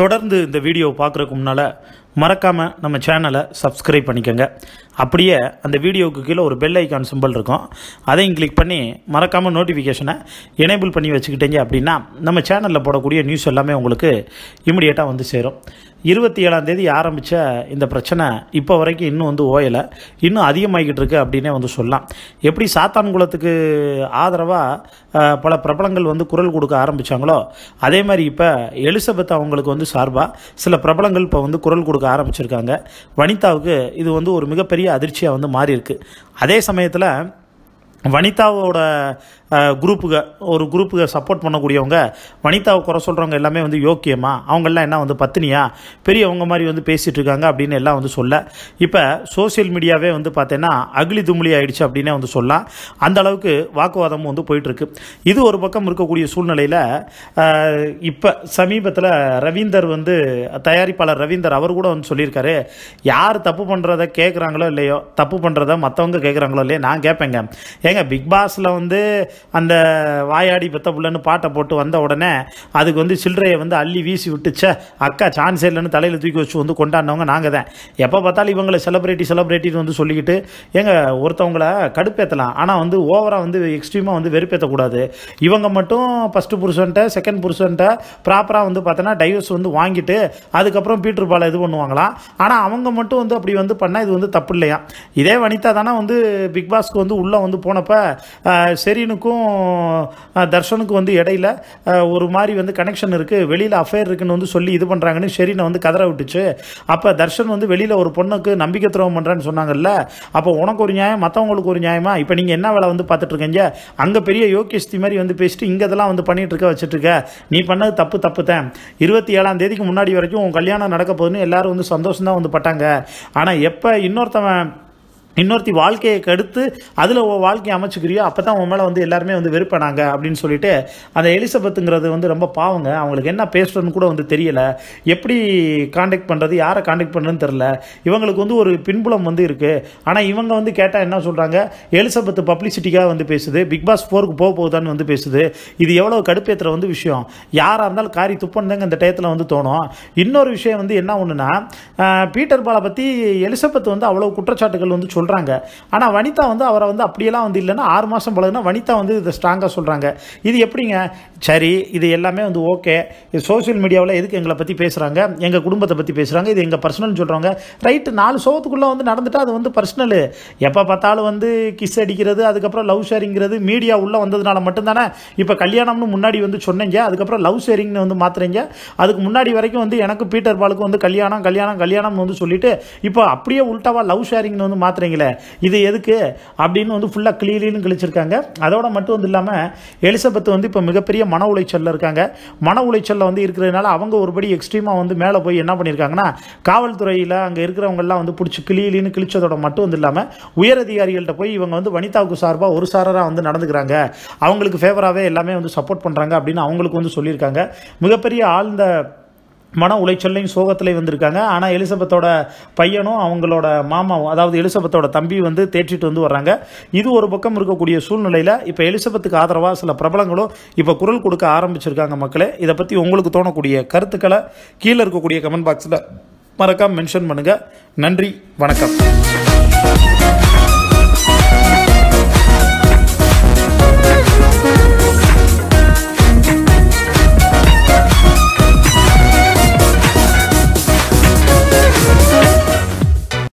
தொடர்ந்து இந்த வீடியோவை பார்க்குறக்கு முன்னால் மறக்காமல் நம்ம சேனலை சப்ஸ்கிரைப் பண்ணிக்கோங்க அப்படியே அந்த வீடியோவுக்கு கீழே ஒரு பெல் ஐக்கான் சிம்பிள் இருக்கும் அதையும் கிளிக் பண்ணி மறக்காமல் நோட்டிஃபிகேஷனை எனேபிள் பண்ணி வச்சுக்கிட்டீங்க அப்படின்னா நம்ம சேனலில் போடக்கூடிய நியூஸ் எல்லாமே உங்களுக்கு இமிடியேட்டாக வந்து சேரும் இருபத்தி ஏழாம் தேதி ஆரம்பித்த இந்த பிரச்சனை இப்போ வரைக்கும் இன்னும் வந்து ஓயலை இன்னும் அதிகமாகிக்கிட்டு இருக்குது அப்படின்னே வந்து சொல்லலாம் எப்படி சாத்தான்குளத்துக்கு ஆதரவாக பல பிரபலங்கள் வந்து குரல் கொடுக்க ஆரம்பித்தாங்களோ அதே மாதிரி இப்போ எலிசபெத் அவங்களுக்கு வந்து சார்பாக சில பிரபலங்கள் இப்போ வந்து குரல் கொடுக்க கொடுக்க ஆரம்பிச்சிருக்காங்க வனிதாவுக்கு இது வந்து ஒரு மிகப்பெரிய அதிர்ச்சியாக வந்து மாறியிருக்கு அதே சமயத்தில் வனிதாவோட குரூப்புக ஒரு குரூப்புக்கு சப்போர்ட் பண்ணக்கூடியவங்க வனிதாவை குறை சொல்கிறவங்க எல்லாமே வந்து யோக்கியமா அவங்கெல்லாம் என்ன வந்து பத்தினியா பெரியவங்க மாதிரி வந்து பேசிகிட்டு இருக்காங்க அப்படின்னு எல்லாம் வந்து சொல்ல இப்போ சோசியல் மீடியாவே வந்து பார்த்தீங்கன்னா அகிலி தும்ளி ஆகிடுச்சு அப்படின்னே வந்து சொல்லலாம் அந்த அளவுக்கு வாக்குவாதமும் வந்து போயிட்டுருக்கு இது ஒரு பக்கம் இருக்கக்கூடிய சூழ்நிலையில் இப்போ சமீபத்தில் ரவீந்தர் வந்து தயாரிப்பாளர் ரவீந்தர் அவர் கூட வந்து சொல்லியிருக்காரு யார் தப்பு பண்ணுறதை கேட்குறாங்களோ இல்லையோ தப்பு பண்ணுறதை மற்றவங்க கேட்குறாங்களோ இல்லையோ நான் கேட்பேங்க ஏங்க பிக் பாஸில் வந்து அந்த வாயாடி பெத்த புள்ளன்னு பாட்டை போட்டு வந்த உடனே அதுக்கு வந்து சில்லறையை வந்து அள்ளி வீசி விட்டுச்ச அக்கா சான்ஸ் இல்லைன்னு தலையில் தூக்கி வச்சு வந்து கொண்டாடினவங்க நாங்கள் தான் எப்போ பார்த்தாலும் இவங்களை செலிப்ரிட்டி செலிப்ரிட்டின்னு வந்து சொல்லிக்கிட்டு ஏங்க ஒருத்தவங்கள கடுப்பேற்றலாம் ஆனால் வந்து ஓவராக வந்து எக்ஸ்ட்ரீமாக வந்து வெறுப்பேற்றக்கூடாது இவங்க மட்டும் ஃபஸ்ட்டு புருஷன்ட்ட செகண்ட் புருஷன்ட்ட ப்ராப்பராக வந்து பார்த்தோன்னா டைவர்ஸ் வந்து வாங்கிட்டு அதுக்கப்புறம் பீட்ரு பாலை இது பண்ணுவாங்களாம் ஆனால் அவங்க மட்டும் வந்து அப்படி வந்து பண்ணால் இது வந்து தப்பு இல்லையா இதே வனிதா தானே வந்து பிக் பாஸ்க்கு வந்து உள்ளே வந்து போன போனப்போ செரீனுக்கும் தர்ஷனுக்கும் வந்து இடையில ஒரு மாதிரி வந்து கனெக்ஷன் இருக்குது வெளியில் அஃபேர் இருக்குன்னு வந்து சொல்லி இது பண்ணுறாங்கன்னு ஷெரீனை வந்து கதற விட்டுச்சு அப்போ தர்ஷன் வந்து வெளியில் ஒரு பொண்ணுக்கு நம்பிக்கை துரோகம் பண்ணுறான்னு சொன்னாங்கல்ல அப்போ உனக்கு ஒரு நியாயம் மற்றவங்களுக்கு ஒரு நியாயமா இப்போ நீங்கள் என்ன வேலை வந்து பார்த்துட்டு இருக்கீங்க அங்கே பெரிய யோகிஸ்தி மாதிரி வந்து பேசிட்டு இங்கே இதெல்லாம் வந்து பண்ணிட்டு இருக்க வச்சுட்டு நீ பண்ணது தப்பு தப்பு தான் இருபத்தி ஏழாம் தேதிக்கு முன்னாடி வரைக்கும் உன் கல்யாணம் நடக்க போகுதுன்னு எல்லாரும் வந்து சந்தோஷம் தான் வந்து பட்டாங்க ஆனால் எப்போ இன்னொருத்தவன் இன்னொருத்தி வாழ்க்கையை கடுத்து அதில் உன் வாழ்க்கையை அமைச்சுக்கிறியோ அப்போ தான் உன் மேலே வந்து எல்லாருமே வந்து வெறுப்பினாங்க அப்படின்னு சொல்லிட்டு அந்த எலிசபெத்துங்கிறது வந்து ரொம்ப பாவங்க அவங்களுக்கு என்ன பேசுறதுன்னு கூட வந்து தெரியலை எப்படி காண்டாக்ட் பண்ணுறது யாரை காண்டாக்ட் பண்ணுறதுன்னு தெரில இவங்களுக்கு வந்து ஒரு பின்புலம் வந்து இருக்குது ஆனால் இவங்க வந்து கேட்டால் என்ன சொல்கிறாங்க எலிசபெத் பப்ளிசிட்டிக்காக வந்து பேசுது பிக் பாஸ் ஃபோருக்கு போக போகுதான்னு வந்து பேசுது இது எவ்வளோ கடுப்பேற்றுற வந்து விஷயம் யாராக இருந்தாலும் காரி துப்பன்னுங்க இந்த டயத்தில் வந்து தோணும் இன்னொரு விஷயம் வந்து என்ன ஒன்றுனா பீட்டர் பாலை பற்றி எலிசபெத் வந்து அவ்வளோ குற்றச்சாட்டுகள் வந்து சொல்கிறாங்க ஆனால் வனிதா வந்து அவரை வந்து அப்படியெல்லாம் வந்து இல்லைன்னா ஆறு மாதம் பழகுனா வனிதா வந்து இதை ஸ்ட்ராங்காக சொல்கிறாங்க இது எப்படிங்க சரி இது எல்லாமே வந்து ஓகே இது சோசியல் மீடியாவில் எதுக்கு எங்களை பற்றி பேசுகிறாங்க எங்கள் குடும்பத்தை பற்றி பேசுகிறாங்க இது எங்கள் பர்சனல்னு சொல்கிறாங்க ரைட்டு நாலு சோகத்துக்குள்ளே வந்து நடந்துட்டால் அது வந்து பர்சனலு எப்போ பார்த்தாலும் வந்து கிஸ் அடிக்கிறது அதுக்கப்புறம் லவ் ஷேரிங்கிறது மீடியா உள்ளே வந்ததுனால மட்டும்தானே இப்போ கல்யாணம்னு முன்னாடி வந்து சொன்னீங்க அதுக்கப்புறம் லவ் ஷேரிங்னு வந்து மாத்துறீங்க அதுக்கு முன்னாடி வரைக்கும் வந்து எனக்கு பீட்டர் பாலுக்கு வந்து கல்யாணம் கல்யாணம் கல்யாணம்னு வந்து சொல்லிட்டு இப்போ அப்படியே உள்டாவாக லவ் ஷேரிங்னு வந்து மாத்துறீங்க பார்க்குறீங்களே இது எதுக்கு அப்படின்னு வந்து ஃபுல்லாக கிளியிலும் கிழிச்சிருக்காங்க அதோட மட்டும் வந்து இல்லாமல் எலிசபெத் வந்து இப்போ மிகப்பெரிய மன உளைச்சலில் இருக்காங்க மன உளைச்சலில் வந்து இருக்கிறதுனால அவங்க ஒருபடி எக்ஸ்ட்ரீமாக வந்து மேலே போய் என்ன பண்ணியிருக்காங்கன்னா காவல்துறையில் அங்கே இருக்கிறவங்கெல்லாம் வந்து பிடிச்சி கிளியிலின்னு கிழிச்சதோட மட்டும் வந்து இல்லாமல் உயரதிகாரிகள்கிட்ட போய் இவங்க வந்து வனிதாவுக்கு சார்பாக ஒரு சாரராக வந்து நடந்துக்கிறாங்க அவங்களுக்கு ஃபேவராகவே எல்லாமே வந்து சப்போர்ட் பண்ணுறாங்க அப்படின்னு அவங்களுக்கு வந்து சொல்லியிருக்காங்க மிகப்பெரிய ஆழ்ந்த மன உளைச்சல்லையும் சோகத்திலையும் வந்திருக்காங்க ஆனால் எலிசபெத்தோட பையனும் அவங்களோட மாமாவும் அதாவது எலிசபெத்தோட தம்பி வந்து தேற்றிட்டு வந்து வர்றாங்க இது ஒரு பக்கம் இருக்கக்கூடிய சூழ்நிலையில் இப்போ எலிசபெத்துக்கு ஆதரவாக சில பிரபலங்களும் இப்போ குரல் கொடுக்க ஆரம்பிச்சிருக்காங்க மக்களே இதை பற்றி உங்களுக்கு தோணக்கூடிய கருத்துக்களை கீழே இருக்கக்கூடிய கமெண்ட் பாக்ஸில் மறக்காம மென்ஷன் பண்ணுங்கள் நன்றி வணக்கம்